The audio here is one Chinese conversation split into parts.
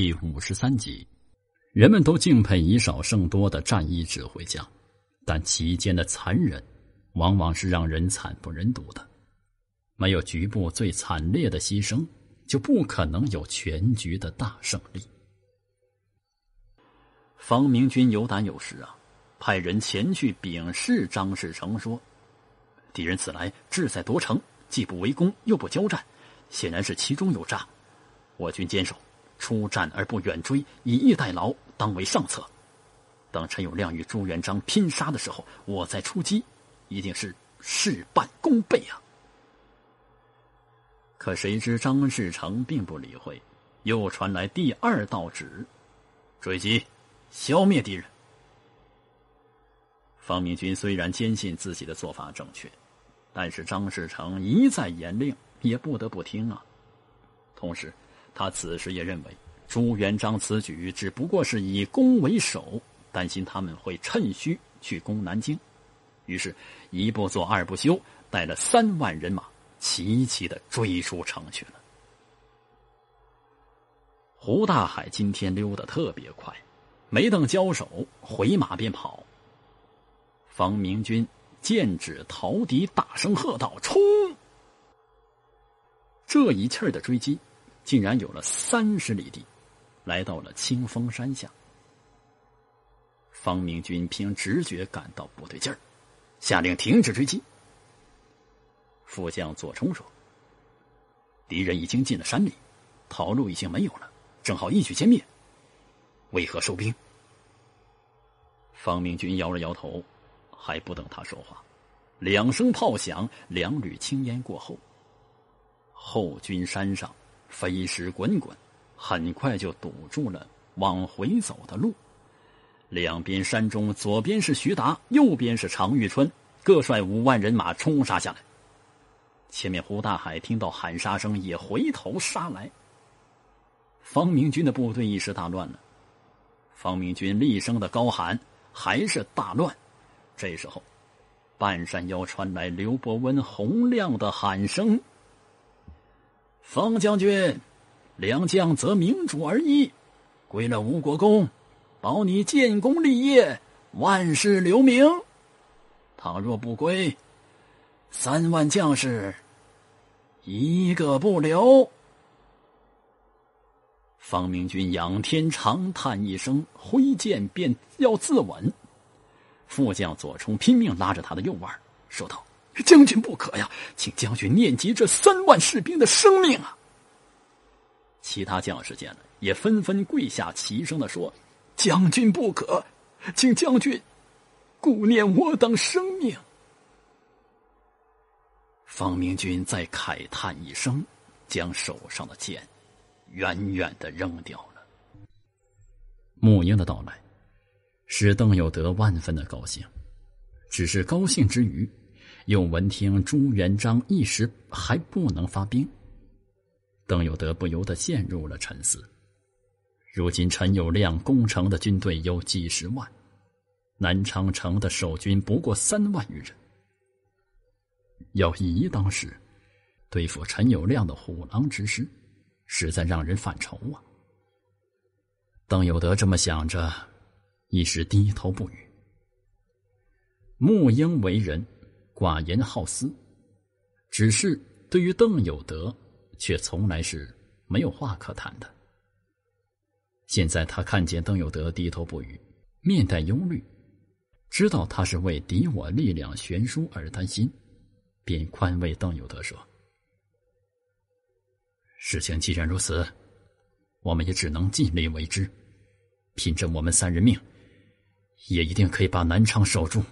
第五十三集，人们都敬佩以少胜多的战役指挥家，但其间的残忍，往往是让人惨不忍睹的。没有局部最惨烈的牺牲，就不可能有全局的大胜利。方明军有胆有识啊，派人前去禀示张士诚说：“敌人此来志在夺城，既不围攻又不交战，显然是其中有诈。我军坚守。”出战而不远追，以逸待劳，当为上策。等陈友谅与朱元璋拼杀的时候，我再出击，一定是事半功倍啊！可谁知张士诚并不理会，又传来第二道旨：追击，消灭敌人。方明军虽然坚信自己的做法正确，但是张士诚一再严令，也不得不听啊。同时，他此时也认为，朱元璋此举只不过是以攻为守，担心他们会趁虚去攻南京，于是，一不做二不休，带了三万人马，齐齐的追出城去了。胡大海今天溜得特别快，没等交手，回马便跑。方明军剑指陶迪，大声喝道：“冲！”这一气儿的追击。竟然有了三十里地，来到了清风山下。方明军凭直觉感到不对劲儿，下令停止追击。副将左冲说：“敌人已经进了山里，逃路已经没有了，正好一举歼灭。为何收兵？”方明军摇了摇头，还不等他说话，两声炮响，两缕青烟过后，后军山上。飞石滚滚，很快就堵住了往回走的路。两边山中，左边是徐达，右边是常玉春，各率五万人马冲杀下来。前面胡大海听到喊杀声，也回头杀来。方明军的部队一时大乱了。方明军厉声的高喊：“还是大乱！”这时候，半山腰传来刘伯温洪亮的喊声。方将军，良将则明主而依，归了吴国公，保你建功立业，万世留名。倘若不归，三万将士一个不留。方明军仰天长叹一声，挥剑便要自刎。副将左冲拼命拉着他的右腕，说道。将军不可呀！请将军念及这三万士兵的生命啊！其他将士见了，也纷纷跪下，齐声的说：“将军不可，请将军顾念我等生命。”方明军再慨叹一声，将手上的剑远远的扔掉了。穆英的到来，使邓有德万分的高兴，只是高兴之余。又闻听朱元璋一时还不能发兵，邓有德不由得陷入了沉思。如今陈友谅攻城的军队有几十万，南昌城的守军不过三万余人，要以一当十，对付陈友谅的虎狼之师，实在让人犯愁啊！邓有德这么想着，一时低头不语。穆英为人。寡言好思，只是对于邓有德，却从来是没有话可谈的。现在他看见邓有德低头不语，面带忧虑，知道他是为敌我力量悬殊而担心，便宽慰邓有德说：“事情既然如此，我们也只能尽力为之，拼着我们三人命，也一定可以把南昌守住。”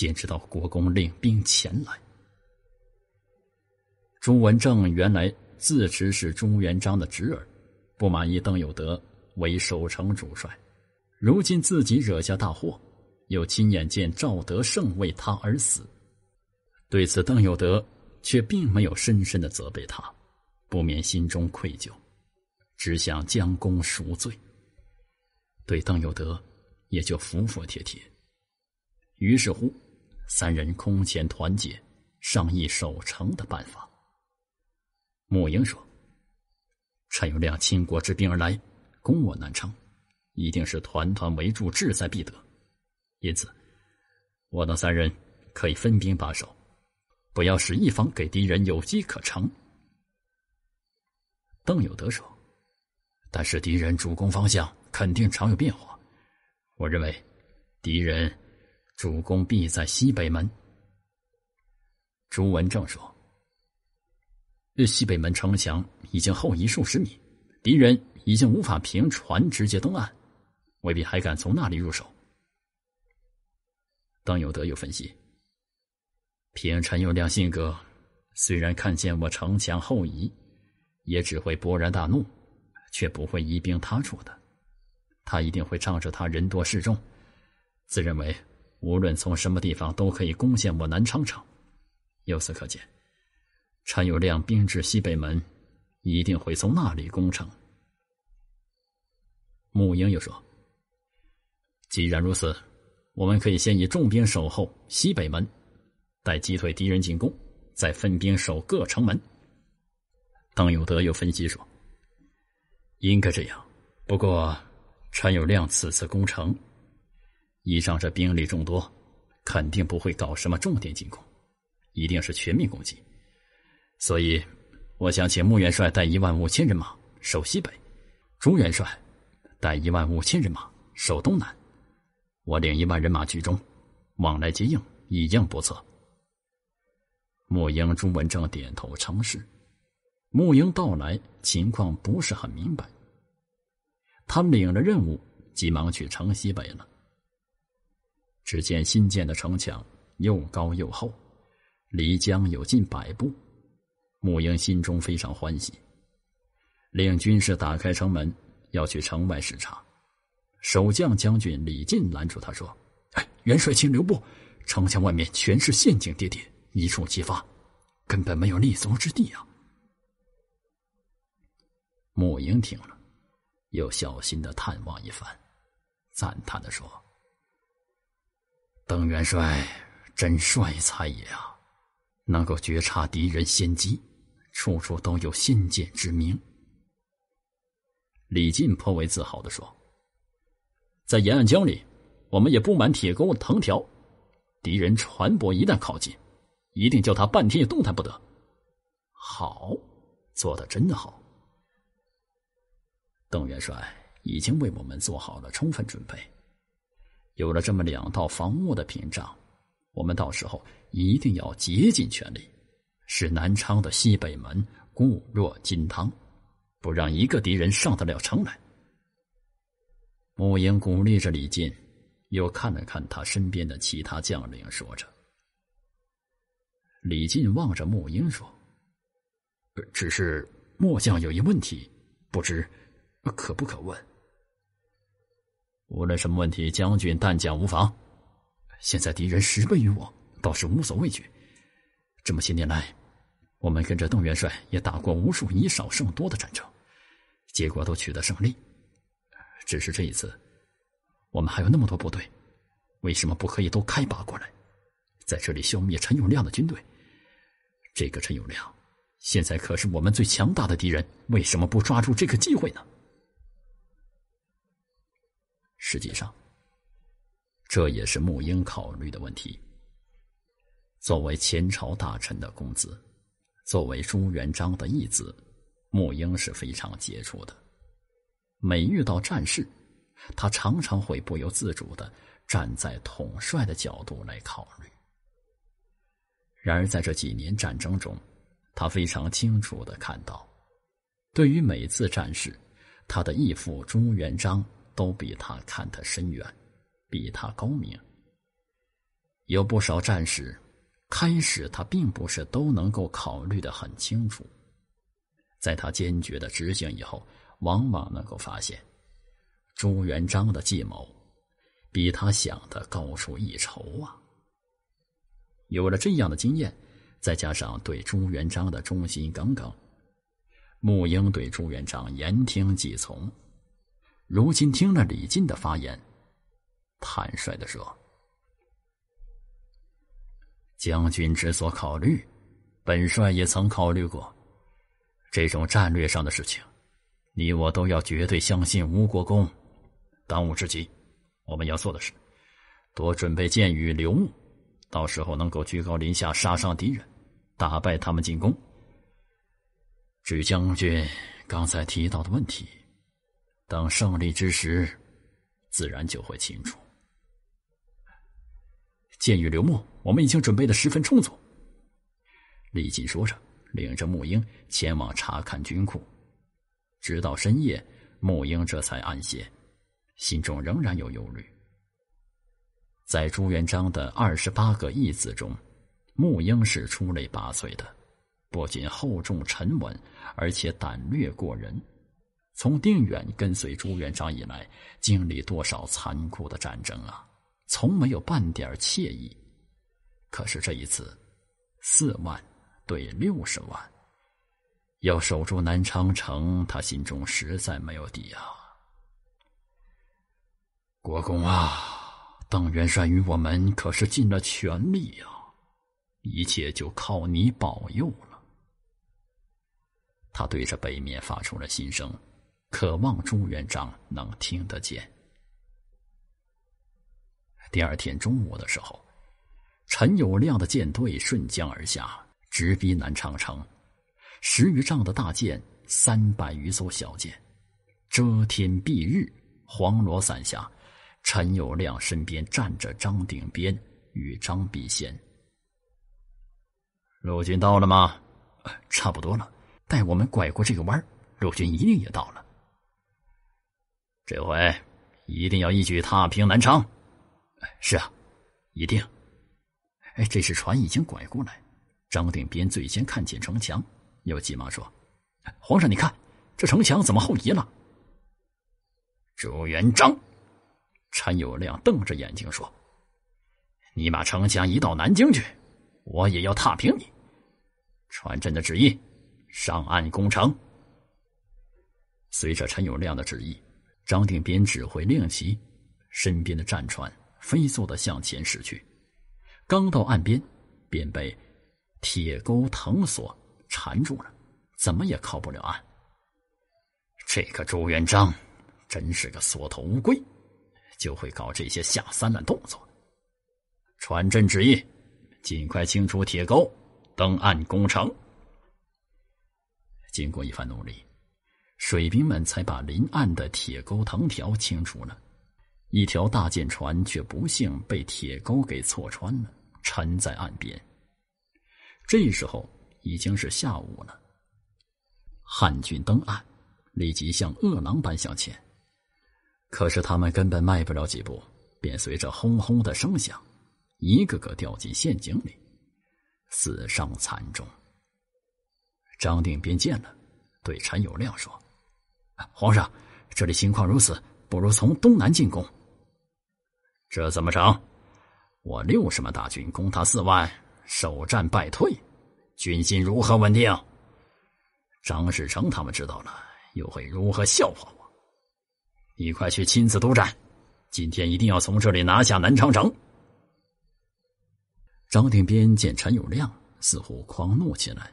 坚持到国公领兵前来。朱文正原来自持是朱元璋的侄儿，不满意邓有德为守城主帅，如今自己惹下大祸，又亲眼见赵德胜为他而死，对此邓有德却并没有深深的责备他，不免心中愧疚，只想将功赎罪，对邓有德也就服服帖帖。于是乎。三人空前团结，商议守城的办法。母英说：“陈友谅倾国之兵而来，攻我南昌，一定是团团围住，志在必得。因此，我等三人可以分兵把守，不要使一方给敌人有机可乘。”邓有德说：“但是敌人主攻方向肯定常有变化，我认为敌人。”主公必在西北门。朱文正说：“西北门城墙已经后移数十米，敌人已经无法凭船直接登岸，未必还敢从那里入手。”邓有德又分析：“凭陈友谅性格，虽然看见我城墙后移，也只会勃然大怒，却不会移兵他处的。他一定会仗着他人多势众，自认为。”无论从什么地方都可以攻陷我南昌城，由此可见，陈友谅兵至西北门，一定会从那里攻城。沐英又说：“既然如此，我们可以先以重兵守候西北门，待击退敌人进攻，再分兵守各城门。”邓有德又分析说：“应该这样，不过陈友谅此次攻城。”以上这兵力众多，肯定不会搞什么重点进攻，一定是全面攻击。所以，我想请穆元帅带一万五千人马守西北，朱元帅带一万五千人马守东南，我领一万人马居中，往来接应，以应不测。穆英、朱文正点头称是。穆英到来，情况不是很明白，他领了任务，急忙去城西北了。只见新建的城墙又高又厚，离江有近百步。穆英心中非常欢喜，令军士打开城门，要去城外视察。守将将军李进拦住他说：“哎，元帅，请留步！城墙外面全是陷阱，地点，一触即发，根本没有立足之地啊！”穆英听了，又小心的探望一番，赞叹的说。邓元帅真帅才也啊！能够觉察敌人先机，处处都有先见之明。李靖颇为自豪的说：“在沿岸江里，我们也布满铁钩藤条，敌人船舶一旦靠近，一定叫他半天也动弹不得。好，做的真好。邓元帅已经为我们做好了充分准备。”有了这么两道防务的屏障，我们到时候一定要竭尽全力，使南昌的西北门固若金汤，不让一个敌人上得了城来。穆英鼓励着李进，又看了看他身边的其他将领，说着。李进望着穆英说：“只是末将有一问题，不知可不可问？”无论什么问题，将军但讲无妨。现在敌人十倍于我，倒是无所畏惧。这么些年来，我们跟着邓元帅也打过无数以少胜多的战争，结果都取得胜利。只是这一次，我们还有那么多部队，为什么不可以都开拔过来，在这里消灭陈永亮的军队？这个陈永亮现在可是我们最强大的敌人，为什么不抓住这个机会呢？实际上，这也是沐英考虑的问题。作为前朝大臣的公子，作为朱元璋的义子，沐英是非常杰出的。每遇到战事，他常常会不由自主的站在统帅的角度来考虑。然而，在这几年战争中，他非常清楚的看到，对于每次战事，他的义父朱元璋。都比他看得深远，比他高明。有不少战士，开始他并不是都能够考虑得很清楚，在他坚决的执行以后，往往能够发现朱元璋的计谋比他想的高出一筹啊。有了这样的经验，再加上对朱元璋的忠心耿耿，穆英对朱元璋言听计从。如今听了李靖的发言，坦率的说：“将军之所考虑，本帅也曾考虑过。这种战略上的事情，你我都要绝对相信吴国公。当务之急，我们要做的是多准备箭雨流木，到时候能够居高临下杀伤敌人，打败他们进攻。至于将军刚才提到的问题。”等胜利之时，自然就会清楚。鉴与刘默我们已经准备的十分充足。李靖说着，领着穆英前往查看军库，直到深夜，穆英这才安歇，心中仍然有忧虑。在朱元璋的二十八个义子中，穆英是出类拔萃的，不仅厚重沉稳，而且胆略过人。从定远跟随朱元璋以来，经历多少残酷的战争啊！从没有半点惬意。可是这一次，四万对六十万，要守住南昌城，他心中实在没有底啊！国公啊，邓元帅与我们可是尽了全力呀，一切就靠你保佑了。他对着北面发出了心声。渴望朱元璋能听得见。第二天中午的时候，陈友谅的舰队顺江而下，直逼南昌城。十余丈的大舰，三百余艘小舰，遮天蔽日。黄罗伞下，陈友谅身边站着张鼎边与张必贤。陆军到了吗？差不多了。待我们拐过这个弯儿，陆军一定也到了。这回一定要一举踏平南昌。是啊，一定。哎，这时船已经拐过来，张定边最先看见城墙，又急忙说：“皇上，你看这城墙怎么后移了？”朱元璋、陈友谅瞪着眼睛说：“你把城墙移到南京去，我也要踏平你！传朕的旨意，上岸攻城。”随着陈友谅的旨意。张定边指挥令旗，身边的战船飞速的向前驶去。刚到岸边，便被铁钩、藤索缠住了，怎么也靠不了岸。这个朱元璋真是个缩头乌龟，就会搞这些下三滥动作。传朕旨意，尽快清除铁钩，登岸攻城。经过一番努力。水兵们才把临岸的铁钩藤条清除了，一条大舰船却不幸被铁钩给错穿了，沉在岸边。这时候已经是下午了。汉军登岸，立即像饿狼般向前，可是他们根本迈不了几步，便随着轰轰的声响，一个个掉进陷阱里，死伤惨重。张定边见了，对陈友谅说。皇上，这里情况如此，不如从东南进攻。这怎么成？我六十万大军攻他四万，首战败退，军心如何稳定？张士诚他们知道了，又会如何笑话我？你快去亲自督战，今天一定要从这里拿下南昌城。张定边见陈友谅似乎狂怒起来，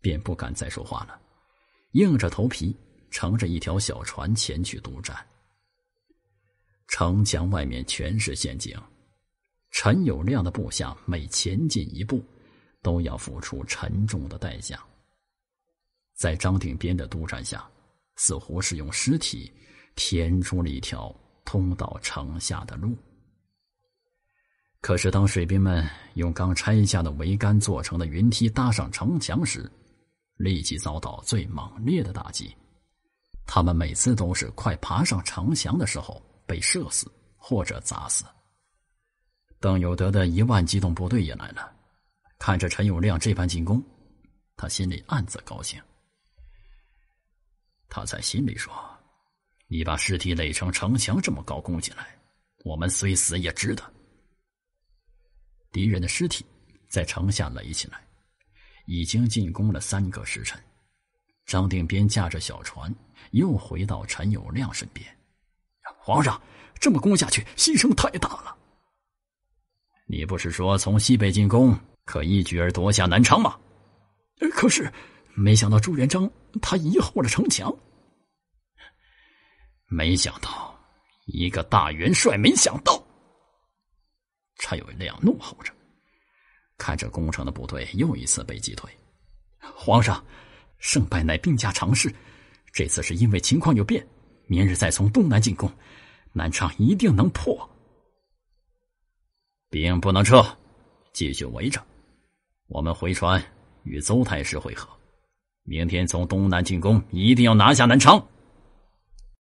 便不敢再说话了，硬着头皮。乘着一条小船前去督战，城墙外面全是陷阱。陈友谅的部下每前进一步，都要付出沉重的代价。在张定边的督战下，似乎是用尸体填出了一条通到城下的路。可是，当水兵们用刚拆下的桅杆做成的云梯搭上城墙时，立即遭到最猛烈的打击。他们每次都是快爬上城墙的时候被射死或者砸死。邓有德的一万机动部队也来了，看着陈永亮这般进攻，他心里暗自高兴。他在心里说：“你把尸体垒成城墙这么高，攻进来，我们虽死也值得。”敌人的尸体在城下垒起来，已经进攻了三个时辰。张定边驾着小船，又回到陈友谅身边。皇上，这么攻下去，牺牲太大了。你不是说从西北进攻，可一举而夺下南昌吗？可是，没想到朱元璋他移后了城墙。没想到，一个大元帅没想到。陈友谅怒吼着，看着攻城的部队又一次被击退。皇上。胜败乃兵家常事，这次是因为情况有变，明日再从东南进攻，南昌一定能破。兵不能撤，继续围着，我们回船与邹太师会合，明天从东南进攻，一定要拿下南昌。